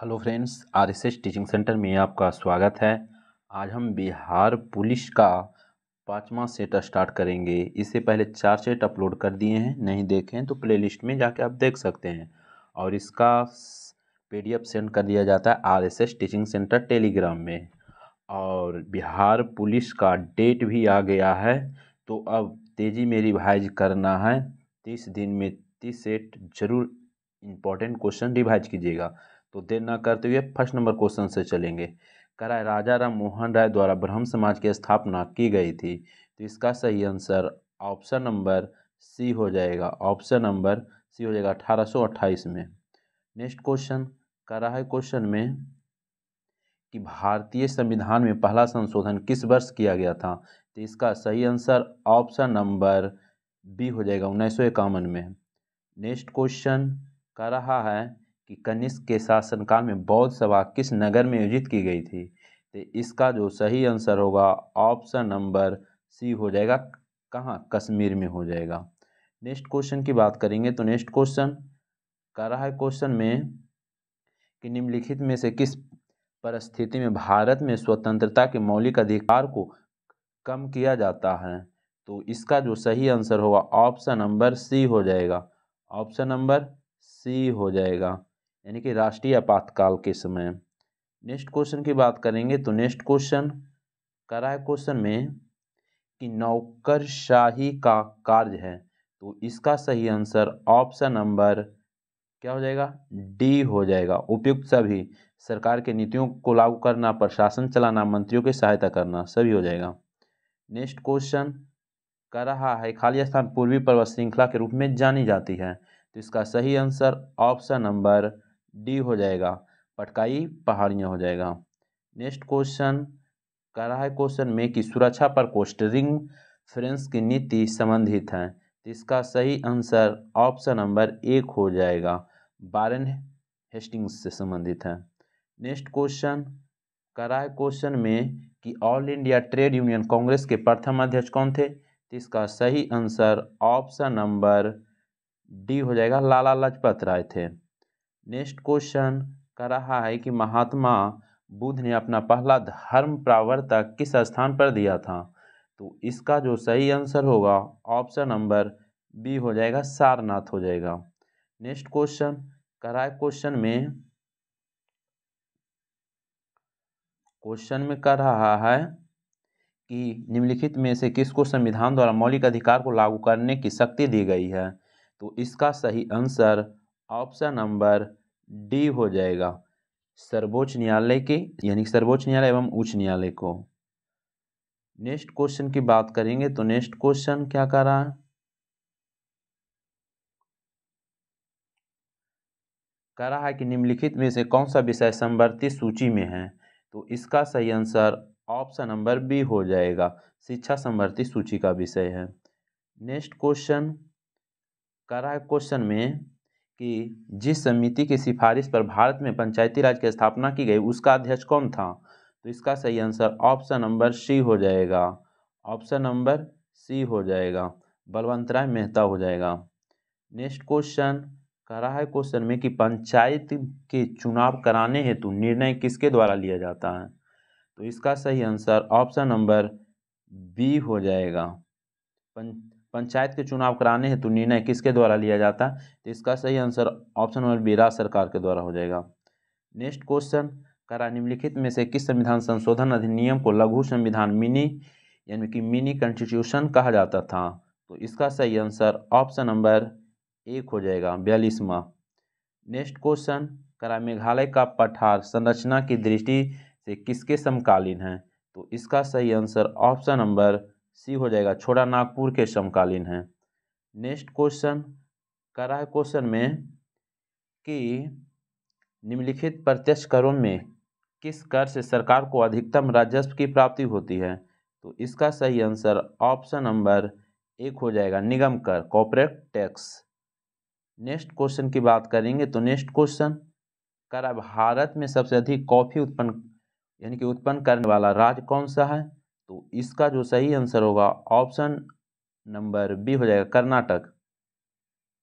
hello friends R S S teaching centre में आपका स्वागत है आज हम बिहार पुलिस का पाँचवा सेट स्टार्ट करेंगे इससे पहले चार सेट अपलोड कर दिए हैं नहीं देखें तो प्लेलिस्ट में जाके आप देख सकते हैं और इसका पीडीएफ सेंड कर दिया जाता है R S S teaching centre Telegram में और बिहार पुलिस का डेट भी आ गया है तो अब तेज़ी में रिवाइज करना है तीस दिन में तीस सेट जरूर इम्पोर्टेंट क्वेश्चन रिवाइज कीजिएगा तो देर ना करते हुए फर्स्ट नंबर क्वेश्चन से चलेंगे करा राजा राम मोहन राय द्वारा ब्रह्म समाज की स्थापना की गई थी तो इसका सही आंसर ऑप्शन नंबर सी हो जाएगा ऑप्शन नंबर सी हो जाएगा अठारह में नेक्स्ट क्वेश्चन करा है क्वेश्चन में कि भारतीय संविधान में पहला संशोधन किस वर्ष किया गया था तो इसका सही आंसर ऑप्शन नंबर बी हो जाएगा उन्नीस में नेक्स्ट क्वेश्चन कर रहा है कि कनिष्क के शासनकाल में बौद्ध सभा किस नगर में आयोजित की गई थी तो इसका जो सही आंसर होगा ऑप्शन नंबर सी हो जाएगा कहाँ कश्मीर में हो जाएगा नेक्स्ट क्वेश्चन की बात करेंगे तो नेक्स्ट क्वेश्चन कह रहा है क्वेश्चन में कि निम्नलिखित में से किस परिस्थिति में भारत में स्वतंत्रता के मौलिक अधिकार को कम किया जाता है तो इसका जो सही आंसर होगा ऑप्शन नंबर सी हो जाएगा ऑप्शन नंबर सी हो जाएगा यानी कि राष्ट्रीय आपातकाल के समय नेक्स्ट क्वेश्चन की बात करेंगे तो नेक्स्ट क्वेश्चन करा है क्वेश्चन में कि नौकरशाही का कार्य है तो इसका सही आंसर ऑप्शन नंबर क्या हो जाएगा डी हो जाएगा उपयुक्त सभी सरकार के नीतियों को लागू करना प्रशासन चलाना मंत्रियों की सहायता करना सभी हो जाएगा नेक्स्ट क्वेश्चन कर रहा है खाली स्थान पूर्वी पर्वत श्रृंखला के रूप में जानी जाती है तो इसका सही आंसर ऑप्शन नंबर डी हो जाएगा पटकाई पहाड़ियाँ हो जाएगा नेक्स्ट क्वेश्चन कह रहा है क्वेश्चन में कि सुरक्षा पर कोस्टरिंग फ्रेंस की नीति संबंधित है तो इसका सही आंसर ऑप्शन नंबर एक हो जाएगा बारन हेस्टिंग्स से संबंधित है नेक्स्ट क्वेश्चन कह रहा है क्वेश्चन में कि all India trade union congress के प्रथम अध्यक्ष कौन थे तो इसका सही आंसर ऑप्शन नंबर डी हो जाएगा लाला लाजपत राय थे नेक्स्ट क्वेश्चन कह रहा है कि महात्मा बुद्ध ने अपना पहला धर्म प्रावर्तक किस स्थान पर दिया था तो इसका जो सही आंसर होगा ऑप्शन नंबर बी हो जाएगा सारनाथ हो जाएगा नेक्स्ट क्वेश्चन कह रहा है क्वेश्चन में क्वेश्चन में कह रहा है कि निम्नलिखित में से किसको संविधान द्वारा मौलिक अधिकार को लागू करने की शक्ति दी गई है तो इसका सही आंसर ऑप्शन नंबर डी हो जाएगा सर्वोच्च न्यायालय के यानी सर्वोच्च न्यायालय एवं उच्च न्यायालय को नेक्स्ट क्वेश्चन की बात करेंगे तो नेक्स्ट क्वेश्चन क्या कर रहा है कह रहा है कि निम्नलिखित में से कौन सा विषय संवर्ती सूची में है तो इसका सही आंसर ऑप्शन नंबर बी हो जाएगा शिक्षा संवर्ती सूची का विषय है नेक्स्ट क्वेश्चन कह रहा है क्वेश्चन में कि जिस समिति की सिफारिश पर भारत में पंचायती राज की स्थापना की गई उसका अध्यक्ष कौन था तो इसका सही आंसर ऑप्शन नंबर सी हो जाएगा ऑप्शन नंबर सी हो जाएगा बलवंत राय मेहता हो जाएगा नेक्स्ट क्वेश्चन कह रहा है क्वेश्चन में कि पंचायत के चुनाव कराने हेतु निर्णय किसके द्वारा लिया जाता है तो इसका सही आंसर ऑप्शन नंबर बी हो जाएगा पंच पंचायत के चुनाव कराने हैं तो निर्णय किसके द्वारा लिया जाता है तो इसका सही आंसर ऑप्शन नंबर बी राज्य सरकार के द्वारा हो जाएगा नेक्स्ट क्वेश्चन करा निम्नलिखित में से किस संविधान संशोधन अधिनियम को लघु संविधान मिनी यानी कि मिनी कॉन्स्टिट्यूशन कहा जाता था तो इसका सही आंसर ऑप्शन नंबर एक हो जाएगा बयालीसवा नेक्स्ट क्वेश्चन करा मेघालय का पठार संरचना की दृष्टि से किसके समकालीन है तो इसका सही आंसर ऑप्शन नंबर सी हो जाएगा छोड़ा नागपुर के समकालीन है नेक्स्ट क्वेश्चन करा है क्वेश्चन में कि निम्नलिखित प्रत्यक्ष करों में किस कर से सरकार को अधिकतम राजस्व की प्राप्ति होती है तो इसका सही आंसर ऑप्शन नंबर एक हो जाएगा निगम कर कॉपरेट टैक्स नेक्स्ट क्वेश्चन की बात करेंगे तो नेक्स्ट क्वेश्चन करा भारत में सबसे अधिक कॉफ़ी उत्पन्न यानी कि उत्पन्न करने वाला राज्य कौन सा है तो इसका जो सही आंसर होगा ऑप्शन नंबर बी हो जाएगा कर्नाटक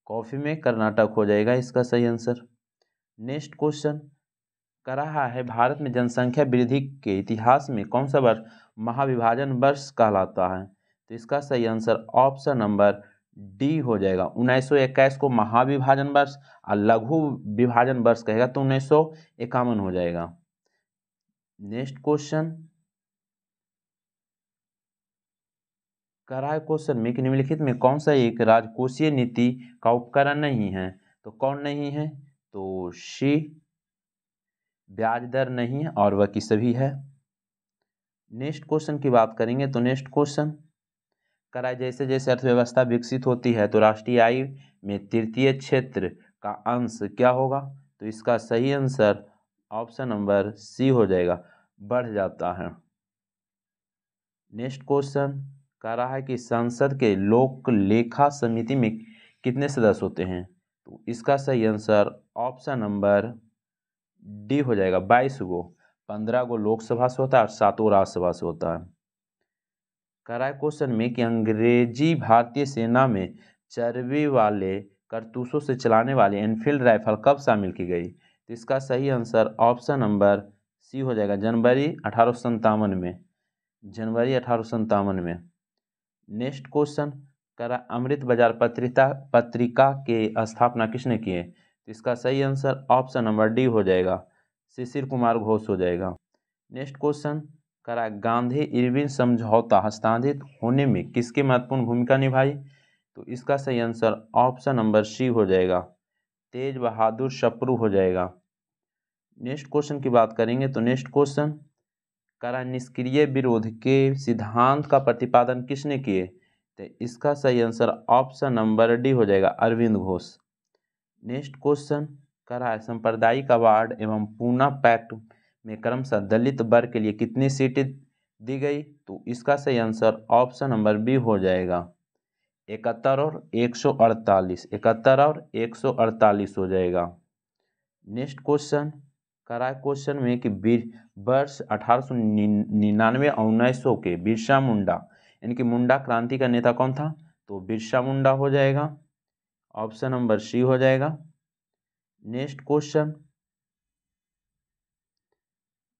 कॉफ़ी में कर्नाटक हो जाएगा इसका सही आंसर नेक्स्ट क्वेश्चन कर रहा है भारत में जनसंख्या वृद्धि के इतिहास में कौन सा वर्ष महाविभाजन वर्ष कहलाता है तो इसका सही आंसर ऑप्शन नंबर डी हो जाएगा उन्नीस को महाविभाजन वर्ष और लघु विभाजन वर्ष कहेगा तो उन्नीस हो जाएगा नेक्स्ट क्वेश्चन करा है क्वेश्चन में कि निम्नलिखित में कौन सा एक राजकोषीय नीति का उपकरण नहीं है तो कौन नहीं है तो सी ब्याज दर नहीं है और वह सभी है नेक्स्ट क्वेश्चन की बात करेंगे तो नेक्स्ट क्वेश्चन कराए जैसे जैसे अर्थव्यवस्था विकसित होती है तो राष्ट्रीय आय में तृतीय क्षेत्र का अंश क्या होगा तो इसका सही आंसर ऑप्शन नंबर सी हो जाएगा बढ़ जाता है नेक्स्ट क्वेश्चन कह रहा है कि संसद के लोक लेखा समिति में कितने सदस्य होते हैं तो इसका सही आंसर ऑप्शन नंबर डी हो जाएगा बाईस गो पंद्रह गो लोकसभा से होता है और सातों राज्यसभा से होता है कह रहा है क्वेश्चन में कि अंग्रेजी भारतीय सेना में चर्बी वाले करतूसों से चलाने वाले एनफील्ड राइफल कब शामिल की गई तो इसका सही आंसर ऑप्शन नंबर सी हो जाएगा जनवरी अठारह में जनवरी अठारह में नेक्स्ट क्वेश्चन करा अमृत बाजार पत्रिका पत्रिका के स्थापना किसने किए तो इसका सही आंसर ऑप्शन नंबर डी हो जाएगा शिशिर कुमार घोष हो जाएगा नेक्स्ट क्वेश्चन करा गांधी इरविन समझौता हस्तांतरित होने में किसकी महत्वपूर्ण भूमिका निभाई तो इसका सही आंसर ऑप्शन नंबर सी हो जाएगा तेज बहादुर शप्रू हो जाएगा नेक्स्ट क्वेश्चन की बात करेंगे तो नेक्स्ट क्वेश्चन करा निष्क्रिय विरोध के सिद्धांत का प्रतिपादन किसने किए तो इसका सही आंसर ऑप्शन नंबर डी हो जाएगा अरविंद घोष नेक्स्ट क्वेश्चन करा सांप्रदायिक अवार्ड एवं पूना पैक्ट में क्रमशः दलित वर्ग के लिए कितनी सीटें दी गई तो इसका सही आंसर ऑप्शन नंबर बी हो जाएगा इकहत्तर और एक सौ अड़तालीस इकहत्तर और एक सौ अड़तालीस हो जाएगा नेक्स्ट क्वेश्चन करा क्वेश्चन में कि वर्ष अठारह सौ निन्यानवे और उन्नीस सौ के बिरसा मुंडा इनकी मुंडा क्रांति का नेता कौन था तो बिरसा मुंडा हो जाएगा ऑप्शन नंबर सी हो जाएगा नेक्स्ट क्वेश्चन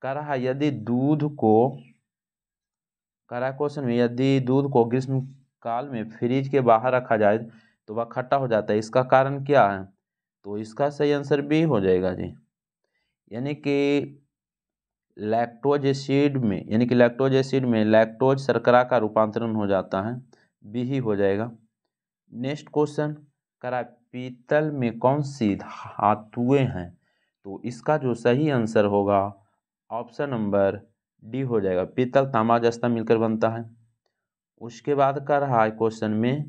करा यदि दूध को करा क्वेश्चन में यदि दूध को ग्रीष्म काल में फ्रिज के बाहर रखा जाए तो वह खट्टा हो जाता है इसका कारण क्या है तो इसका सही आंसर बी हो जाएगा जी यानी कि लैक्टोज एसिड में यानी कि लैक्टोज एसिड में लैक्टोज शर्करा का रूपांतरण हो जाता है बी ही हो जाएगा नेक्स्ट क्वेश्चन करा पीतल में कौन सी धातुएं हैं तो इसका जो सही आंसर होगा ऑप्शन नंबर डी हो जाएगा पीतल तांबा जस्ता मिलकर बनता है उसके बाद कर रहा है क्वेश्चन में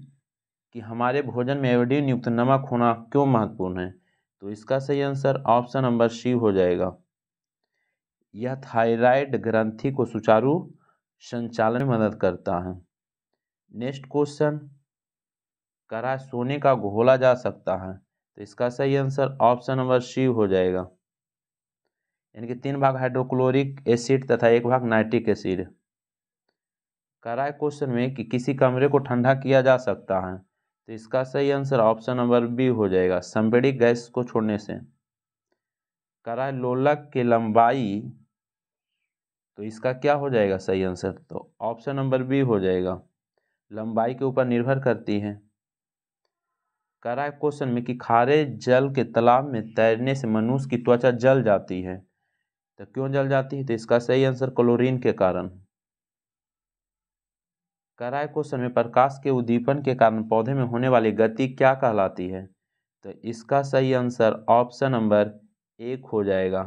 कि हमारे भोजन में एवडीन युक्त नमक होना क्यों महत्वपूर्ण है तो इसका सही आंसर ऑप्शन नंबर सी हो जाएगा यह थायराइड ग्रंथि को सुचारू संचालन में मदद करता है नेक्स्ट क्वेश्चन करा सोने का घोला जा सकता है तो इसका सही आंसर ऑप्शन नंबर सी हो जाएगा यानी कि तीन भाग हाइड्रोक्लोरिक एसिड तथा एक भाग नाइट्रिक एसिड कराए क्वेश्चन में कि किसी कमरे को ठंडा किया जा सकता है तो इसका सही आंसर ऑप्शन नंबर बी हो जाएगा संपीड़ित गैस को छोड़ने से करा लोलक की लंबाई तो इसका क्या हो जाएगा सही आंसर तो ऑप्शन नंबर बी हो जाएगा लंबाई के ऊपर निर्भर करती है करा क्वेश्चन में कि खारे जल के तालाब में तैरने से मनुष्य की त्वचा जल जाती है तो क्यों जल जाती है तो इसका सही आंसर क्लोरीन के कारण कराए क्वेश्चन में प्रकाश के उद्दीपन के कारण पौधे में होने वाली गति क्या कहलाती है तो इसका सही आंसर ऑप्शन नंबर एक हो जाएगा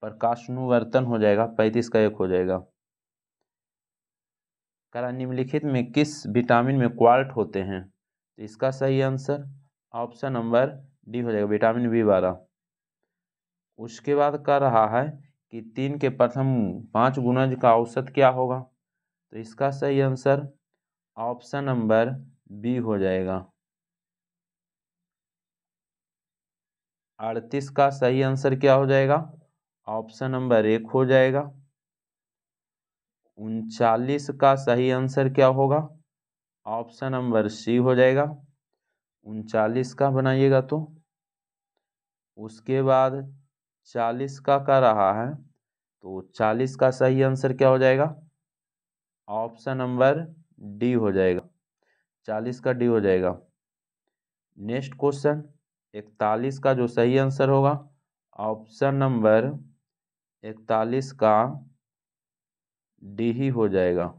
प्रकाशनुवर्तन हो जाएगा पैंतीस का एक हो जाएगा करा निम्नलिखित में किस विटामिन में क्वाल्ट होते हैं तो इसका सही आंसर ऑप्शन नंबर डी हो जाएगा विटामिन बी बारह उसके बाद कह रहा है कि तीन के प्रथम पाँच गुणज का औसत क्या होगा तो इसका सही आंसर ऑप्शन नंबर बी हो जाएगा अड़तीस का सही आंसर क्या हो जाएगा ऑप्शन नंबर एक हो जाएगा उनचालीस का सही आंसर क्या होगा ऑप्शन नंबर सी हो जाएगा उनचालीस का बनाइएगा तो उसके बाद चालीस का का रहा है तो चालीस का सही आंसर क्या हो जाएगा ऑप्शन नंबर डी हो जाएगा चालीस का डी हो जाएगा नेक्स्ट क्वेश्चन इकतालीस का जो सही आंसर होगा ऑप्शन नंबर इकतालीस का डी ही हो जाएगा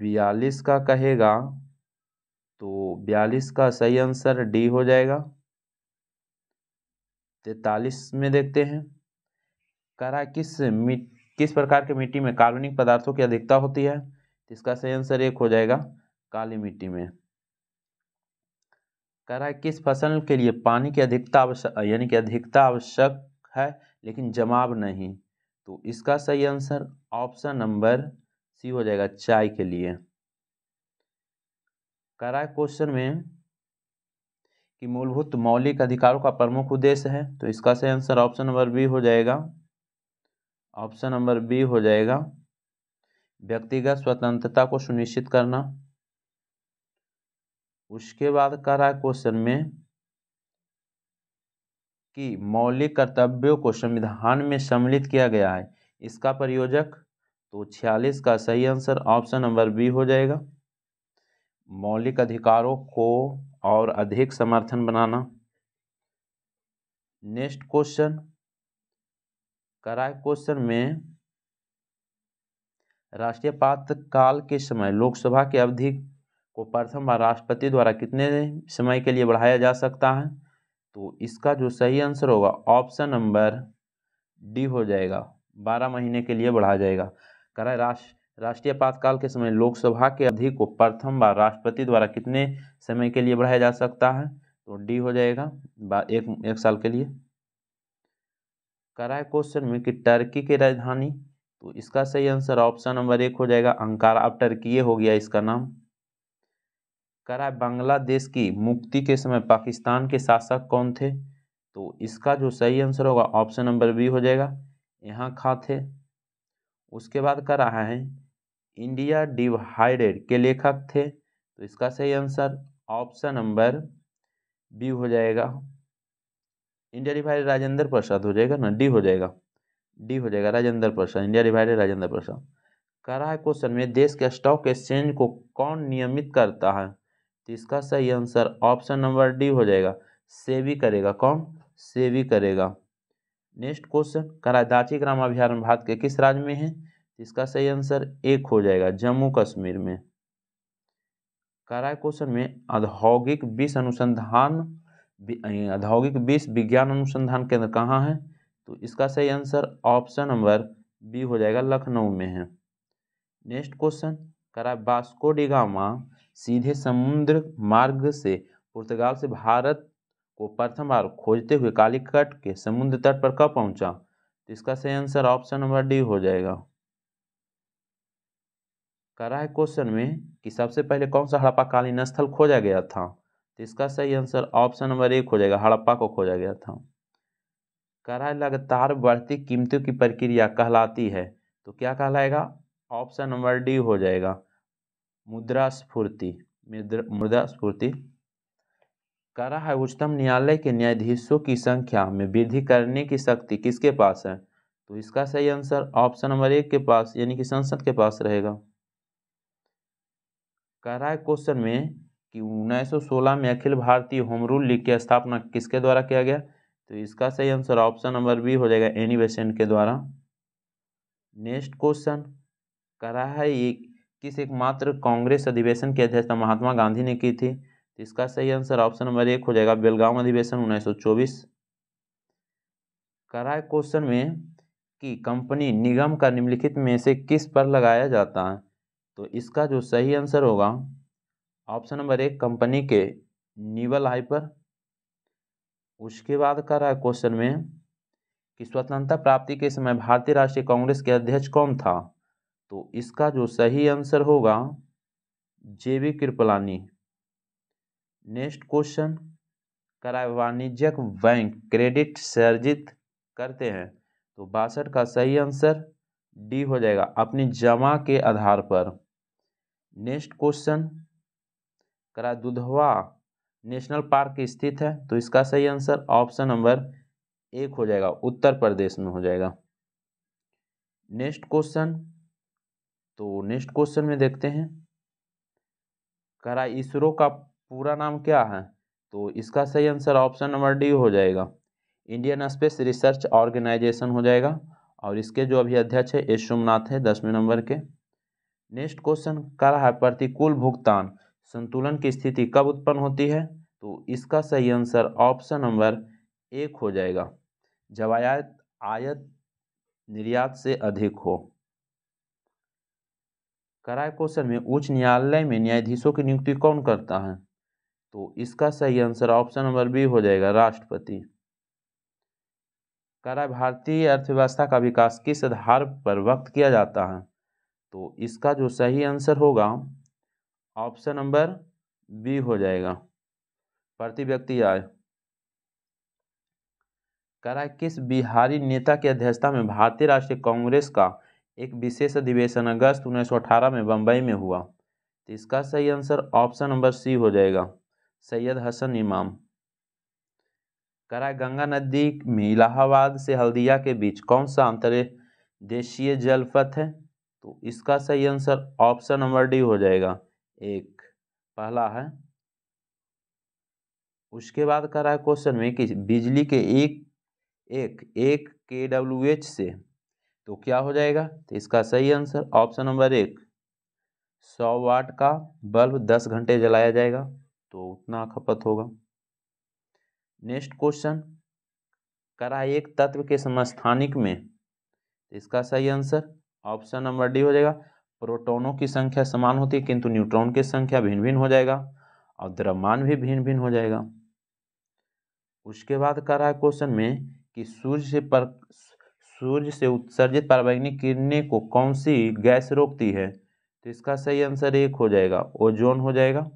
बयालीस का कहेगा तो बयालीस का सही आंसर डी हो जाएगा तैतालीस में देखते हैं करा किस मिट किस प्रकार की मिट्टी में कार्बनिक पदार्थों की अधिकता होती है इसका सही आंसर एक हो जाएगा काली मिट्टी में कह रहा है किस फसल के लिए पानी की अधिकता आवश्यक यानी कि अधिकता आवश्यक है लेकिन जमाव नहीं तो इसका सही आंसर ऑप्शन नंबर सी हो जाएगा चाय के लिए कह रहा है क्वेश्चन में कि मूलभूत मौलिक अधिकारों का प्रमुख उद्देश्य है तो इसका सही आंसर ऑप्शन नंबर बी हो जाएगा ऑप्शन नंबर बी हो जाएगा व्यक्तिगत स्वतंत्रता को सुनिश्चित करना उसके बाद कर रहा है क्वेश्चन में कि मौलिक कर्तव्यों को संविधान में सम्मिलित किया गया है इसका प्रयोजक तो छियालीस का सही आंसर ऑप्शन नंबर बी हो जाएगा मौलिक अधिकारों को और अधिक समर्थन बनाना नेक्स्ट क्वेश्चन कराए क्वेश्चन में राष्ट्रीय काल के समय लोकसभा के अवधि को प्रथम बार राष्ट्रपति द्वारा कितने समय के लिए बढ़ाया जा सकता है तो इसका जो सही आंसर होगा ऑप्शन नंबर डी हो जाएगा बारह महीने के लिए बढ़ाया जाएगा कराए राष्ट्र राष्ट्रीय आपातकाल के समय लोकसभा के अवधि को प्रथम बार राष्ट्रपति द्वारा कितने समय के लिए बढ़ाया जा सकता है तो डी हो जाएगा एक एक साल के लिए करा है क्वेश्चन में कि टर्की की राजधानी तो इसका सही आंसर ऑप्शन नंबर एक हो जाएगा अंकारा अब टर्की हो गया इसका नाम करा बांग्लादेश की मुक्ति के समय पाकिस्तान के शासक कौन थे तो इसका जो सही आंसर होगा ऑप्शन नंबर बी हो जाएगा यहाँ खा थे उसके बाद कर रहा है इंडिया डिवाइडेड के लेखक थे तो इसका सही आंसर ऑप्शन नंबर बी हो जाएगा इंडिया डिवाइड राजेंद्र प्रसाद हो जाएगा ना डी हो जाएगा डी हो जाएगा राजेंद्र प्रसाद इंडिया डिवाइड राजेंद्र प्रसाद कह रहा है क्वेश्चन में देश के स्टॉक एक्सचेंज को कौन नियमित करता है तो इसका सही आंसर ऑप्शन नंबर डी हो जाएगा सेवी करेगा कौन सेवी करेगा नेक्स्ट क्वेश्चन कह रहा है दाची ग्राम अभ्यारण भारत के किस राज्य में है तो इसका सही आंसर एक हो जाएगा जम्मू कश्मीर में कह रहा है क्वेश्चन में औद्योगिक विष अनुसंधान औद्योगिक विश्व विज्ञान अनुसंधान केंद्र कहाँ है तो इसका सही आंसर ऑप्शन नंबर बी हो जाएगा लखनऊ में है नेक्स्ट क्वेश्चन करा बास्को डिगामा सीधे समुद्र मार्ग से पुर्तगाल से भारत को प्रथम बार खोजते हुए कालीकट के समुद्र तट पर कब पहुंचा तो इसका सही आंसर ऑप्शन नंबर डी हो जाएगा करा है क्वेश्चन में कि सबसे पहले कौन सा हड़प्पाकालीन स्थल खोजा गया था तो इसका सही आंसर ऑप्शन नंबर एक हो जाएगा हड़प्पा को खोजा गया था करा लगातार बढ़ती कीमतों की प्रक्रिया कहलाती है तो क्या कहलाएगा ऑप्शन नंबर डी हो जाएगा मुद्रास्फूर्ति मुद्रास्फूर्ति स्फूर्ति करा है उच्चतम न्यायालय के न्यायाधीशों की संख्या में वृद्धि करने की शक्ति किसके पास है तो इसका सही आंसर ऑप्शन नंबर एक के पास यानी कि संसद के पास रहेगा कराए क्वेश्चन में कि 1916 में अखिल भारतीय होम रूल लीग की स्थापना किसके द्वारा किया गया तो इसका सही आंसर ऑप्शन नंबर बी हो जाएगा एनी बेसेंट के द्वारा नेक्स्ट क्वेश्चन करा है ये किस एकमात्र कांग्रेस अधिवेशन की अध्यक्षता महात्मा गांधी ने की थी तो इसका सही आंसर ऑप्शन नंबर एक हो जाएगा बेलगांव अधिवेशन उन्नीस करा है क्वेश्चन में कि कंपनी निगम का निम्नलिखित में से किस पर लगाया जाता है तो इसका जो सही आंसर होगा ऑप्शन नंबर एक कंपनी के निवल आई पर उसके बाद कर रहा है क्वेश्चन में कि स्वतंत्रता प्राप्ति के समय भारतीय राष्ट्रीय कांग्रेस के अध्यक्ष कौन था तो इसका जो सही आंसर होगा J B Kripalani next question कराए वाणिज्यक बैंक क्रेडिट सर्जित करते हैं तो बासठ का सही आंसर डी हो जाएगा अपनी जमा के आधार पर नेक्स्ट क्वेश्चन करा दुधवा नेशनल पार्क स्थित है तो इसका सही आंसर ऑप्शन नंबर एक हो जाएगा उत्तर प्रदेश में हो जाएगा नेक्स्ट क्वेश्चन तो नेक्स्ट क्वेश्चन में देखते हैं करा इसरो का पूरा नाम क्या है तो इसका सही आंसर ऑप्शन नंबर डी हो जाएगा इंडियन स्पेस रिसर्च ऑर्गेनाइजेशन हो जाएगा और इसके जो अभी अध्यक्ष है यश है दसवें नंबर के नेक्स्ट क्वेश्चन करा है प्रतिकूल भुगतान संतुलन की स्थिति कब उत्पन्न होती है तो इसका सही आंसर ऑप्शन नंबर एक हो जाएगा जब आयात आयत निर्यात से अधिक हो कराए क्वेश्चन में उच्च न्यायालय में न्यायाधीशों की नियुक्ति कौन करता है तो इसका सही आंसर ऑप्शन नंबर बी हो जाएगा राष्ट्रपति कराए भारतीय अर्थव्यवस्था का विकास किस आधार पर वक्त किया जाता है तो इसका जो सही आंसर होगा ऑप्शन नंबर बी हो जाएगा प्रति व्यक्ति आय करा किस बिहारी नेता की अध्यक्षता में भारतीय राष्ट्रीय कांग्रेस का एक विशेष अधिवेशन अगस्त 1918 में बम्बई में हुआ तो इसका सही आंसर ऑप्शन नंबर सी हो जाएगा सैयद हसन इमाम करा गंगा नदी में इलाहाबाद से हल्दिया के बीच कौन सा देशीय जलपथ है तो इसका सही आंसर ऑप्शन नंबर डी हो जाएगा एक पहला है उसके बाद कर रहा है क्वेश्चन में कि बिजली के एक एक एक के डब्ल्यू एच से तो क्या हो जाएगा तो इसका सही आंसर ऑप्शन नंबर एक सौ वाट का बल्ब दस घंटे जलाया जाएगा तो उतना खपत होगा नेक्स्ट क्वेश्चन करा एक तत्व के समस्थानिक में तो इसका सही आंसर ऑप्शन नंबर डी हो जाएगा प्रोटोनों की संख्या समान होती है किंतु न्यूट्रॉन की संख्या भिन्न भिन्न हो जाएगा और द्रव्यमान भी भिन्न भिन्न हो जाएगा उसके बाद कह रहा है क्वेश्चन में कि सूर्य से पर सूर्य से उत्सर्जित पारवैनिक किरणें को कौन सी गैस रोकती है तो इसका सही आंसर एक हो जाएगा ओजोन हो जाएगा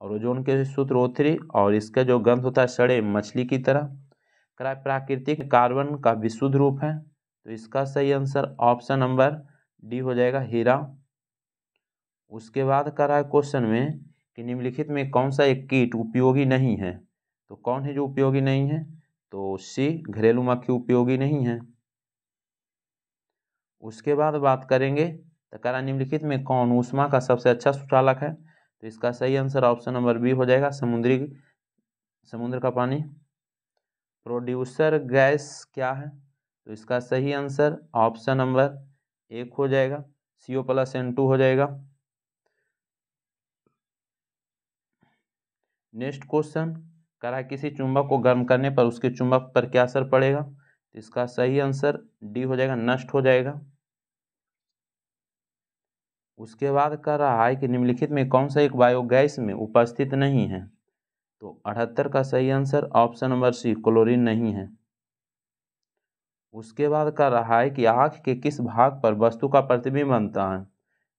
और ओजोन के सूत्र ओ थ्री और इसका जो गंध होता है सड़े मछली की तरह कराए प्राकृतिक कार्बन का विशुद्ध रूप है तो इसका सही आंसर ऑप्शन नंबर डी हो जाएगा हीरा उसके बाद कर रहा है क्वेश्चन में कि निम्नलिखित में कौन सा एक कीट उपयोगी नहीं है तो कौन है जो उपयोगी नहीं है तो सी घरेलू मक्खी उपयोगी नहीं है उसके बाद बात करेंगे तो करा निम्नलिखित में कौन ऊषमा का सबसे अच्छा सुचालक है तो इसका सही आंसर ऑप्शन नंबर बी हो जाएगा समुद्री समुद्र का पानी प्रोड्यूसर गैस क्या है तो इसका सही आंसर ऑप्शन नंबर एक हो जाएगा सीओ प्लस एन टू हो जाएगा नेक्स्ट क्वेश्चन करा किसी चुंबक को गर्म करने पर उसके चुंबक पर क्या असर पड़ेगा तो इसका सही आंसर डी हो जाएगा नष्ट हो जाएगा उसके बाद कह रहा है कि निम्नलिखित में कौन सा एक बायोगैस में उपस्थित नहीं है तो अठहत्तर का सही answer option number C chlorine नहीं है उसके बाद कर रहा है कि आँख के किस भाग पर वस्तु का प्रतिबिंब बनता है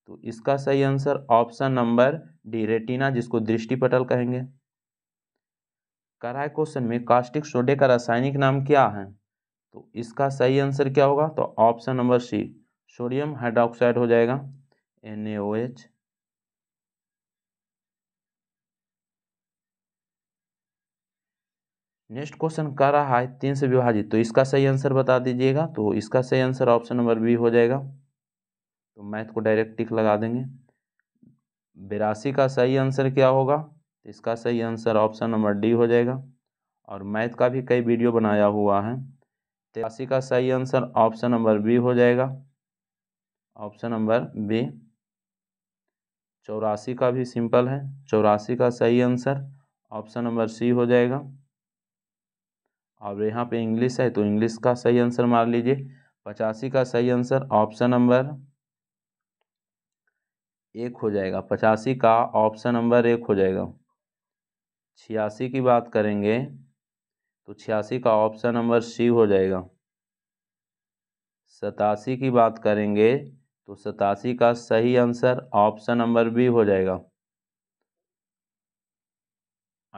तो इसका सही answer option number D retina जिसको दृष्टिपटल कहेंगे कराए क्वेश्चन में कास्टिक सोडे का रासायनिक नाम क्या है तो इसका सही आंसर क्या होगा तो option number C sodium hydroxide हो जाएगा एन नेक्स्ट क्वेश्चन कर रहा है तीन से विभाजित तो इसका सही आंसर बता दीजिएगा तो इसका सही आंसर ऑप्शन नंबर बी हो जाएगा तो मैथ को डायरेक्ट टिक लगा देंगे बिरासी का सही आंसर क्या होगा तो इसका सही आंसर ऑप्शन नंबर डी हो जाएगा और मैथ का भी कई वीडियो बनाया हुआ है तिरासी का सही आंसर ऑप्शन नंबर बी हो जाएगा ऑप्शन नंबर बी चौरासी का भी सिंपल है चौरासी का सही आंसर ऑप्शन नंबर सी हो जाएगा और यहाँ पे इंग्लिश है तो इंग्लिश का सही आंसर मार लीजिए पचासी का सही आंसर ऑप्शन नंबर एक हो जाएगा पचासी का ऑप्शन नंबर एक हो जाएगा छियासी की बात करेंगे तो छियासी का ऑप्शन नंबर सी हो जाएगा सतासी की बात करेंगे तो सतासी का सही आंसर ऑप्शन नंबर बी हो जाएगा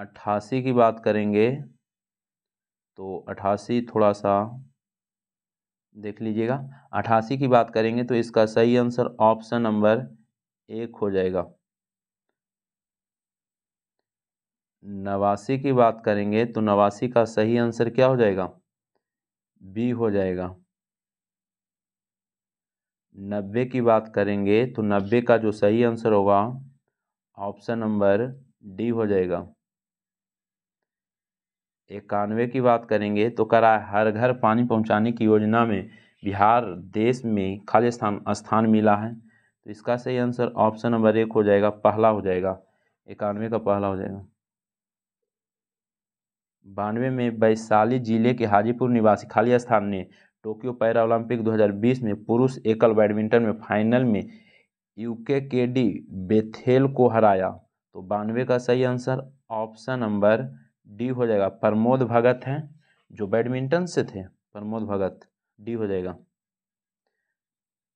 अट्ठासी की बात करेंगे तो अट्ठासी थोड़ा सा देख लीजिएगा अठासी की बात करेंगे तो इसका सही आंसर ऑप्शन नंबर एक हो जाएगा नवासी की बात करेंगे तो नवासी का सही आंसर क्या हो जाएगा बी हो जाएगा नब्बे की बात करेंगे तो नब्बे का जो सही आंसर होगा ऑप्शन नंबर डी हो जाएगा इक्यानवे की बात करेंगे तो करा हर घर पानी पहुंचाने की योजना में बिहार देश में खाली स्थान स्थान मिला है तो इसका सही आंसर ऑप्शन नंबर एक हो जाएगा पहला हो जाएगा इक्यानवे का पहला हो जाएगा बानवे में वैशाली जिले के हाजीपुर निवासी खाली स्थान ने टोक्यो पैरा ओलंपिक 2020 में पुरुष एकल बैडमिंटन में फाइनल में यूके के डी बेथेल को हराया तो बानवे का सही आंसर ऑप्शन नंबर डी हो जाएगा प्रमोद भगत हैं जो बैडमिंटन से थे प्रमोद भगत डी हो जाएगा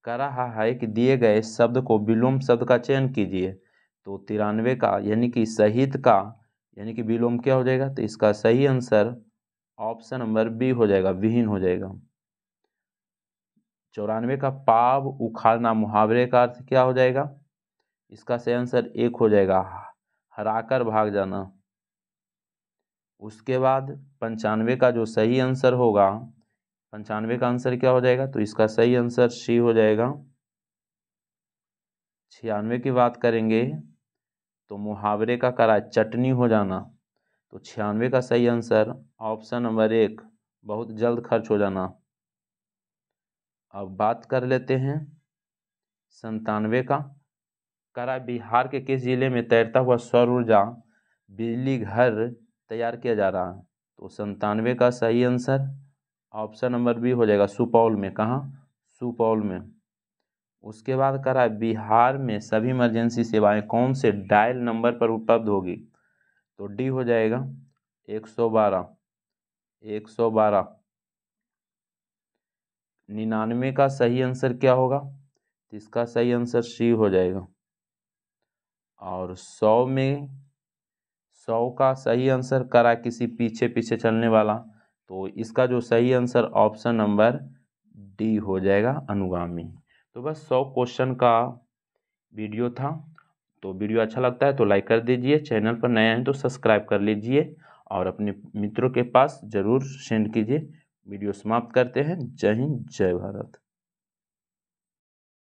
कह रहा है कि दिए गए शब्द को विलोम शब्द का चयन कीजिए तो तिरानवे का यानी कि सहित का यानी कि विलोम क्या हो जाएगा तो इसका सही आंसर ऑप्शन नंबर बी हो जाएगा विहीन हो जाएगा चौरानवे का पाव उखाड़ना मुहावरे का अर्थ क्या हो जाएगा इसका सही आंसर एक हो जाएगा हराकर भाग जाना उसके बाद पंचानवे का जो सही आंसर होगा पंचानवे का आंसर क्या हो जाएगा तो इसका सही आंसर सी हो जाएगा छियानवे की बात करेंगे तो मुहावरे का करा चटनी हो जाना तो छियानवे का सही आंसर ऑप्शन नंबर एक बहुत जल्द खर्च हो जाना अब बात कर लेते हैं संतानवे का करा बिहार के किस जिले में तैरता हुआ सौर ऊर्जा बिजली घर तैयार किया जा रहा है तो संतानवे का सही आंसर ऑप्शन नंबर बी हो जाएगा सुपौल में कहाँ सुपौल में उसके बाद कह रहा है बिहार में सभी इमरजेंसी सेवाएं कौन से डायल नंबर पर उपलब्ध होगी तो डी हो जाएगा एक सौ बारह एक सौ बारह निन्यानवे का सही आंसर क्या होगा तो इसका सही आंसर सी हो जाएगा और सौ में सौ का सही आंसर करा किसी पीछे पीछे चलने वाला तो इसका जो सही आंसर ऑप्शन नंबर डी हो जाएगा अनुगामी तो बस सौ क्वेश्चन का वीडियो था तो वीडियो अच्छा लगता है तो लाइक कर दीजिए चैनल पर नया है तो सब्सक्राइब कर लीजिए और अपने मित्रों के पास ज़रूर सेंड कीजिए वीडियो समाप्त करते हैं जय हिंद जय भारत